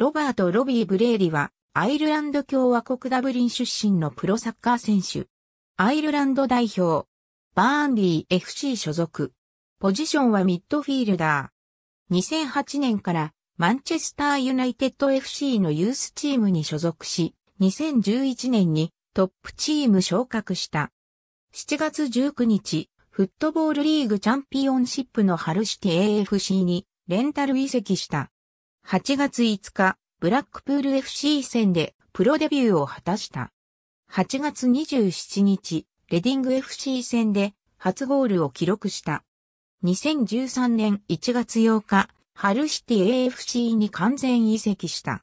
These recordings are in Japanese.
ロバート・ロビー・ブレーリは、アイルランド共和国ダブリン出身のプロサッカー選手。アイルランド代表。バーンリー FC 所属。ポジションはミッドフィールダー。2008年からマンチェスターユナイテッド FC のユースチームに所属し、2011年にトップチーム昇格した。7月19日、フットボールリーグチャンピオンシップのハルシテ AFC にレンタル移籍した。8月5日、ブラックプール FC 戦でプロデビューを果たした。8月27日、レディング FC 戦で初ゴールを記録した。2013年1月8日、ハルシティ AFC に完全移籍した。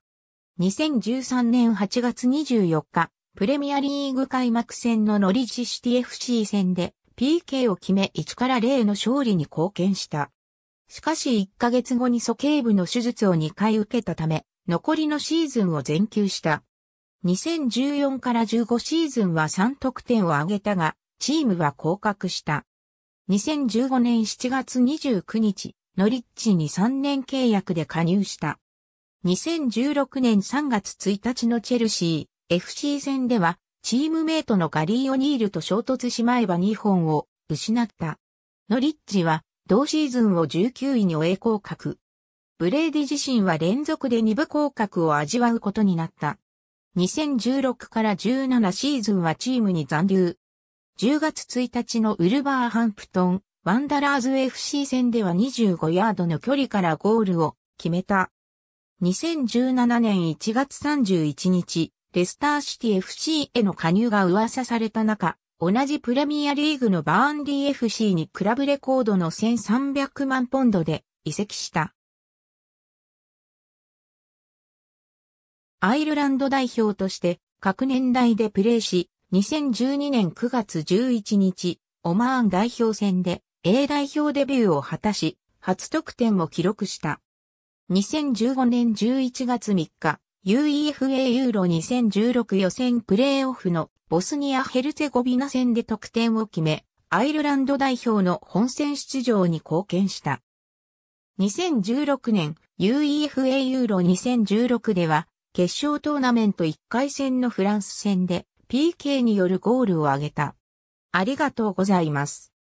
2013年8月24日、プレミアリーグ開幕戦のノリジシティ FC 戦で PK を決め1から0の勝利に貢献した。しかし1ヶ月後に素形部の手術を2回受けたため、残りのシーズンを全休した。2014から15シーズンは3得点を挙げたが、チームは降格した。2015年7月29日、ノリッチに3年契約で加入した。2016年3月1日のチェルシー FC 戦では、チームメイトのガリー・オニールと衝突し前歯2本を失った。ノリッチは同シーズンを19位に終え降格。ブレイディ自身は連続で2部降格を味わうことになった。2016から17シーズンはチームに残留。10月1日のウルバーハンプトン、ワンダラーズ FC 戦では25ヤードの距離からゴールを決めた。2017年1月31日、レスターシティ FC への加入が噂された中、同じプレミアリーグのバーンデー FC にクラブレコードの1300万ポンドで移籍した。アイルランド代表として各年代でプレーし、2012年9月11日、オマーン代表戦で A 代表デビューを果たし、初得点を記録した。2015年11月3日、UEFA ユーロ2016予選プレーオフのボスニア・ヘルツェゴビナ戦で得点を決め、アイルランド代表の本戦出場に貢献した。2016年 UEFA ユーロ2016では決勝トーナメント1回戦のフランス戦で PK によるゴールを挙げた。ありがとうございます。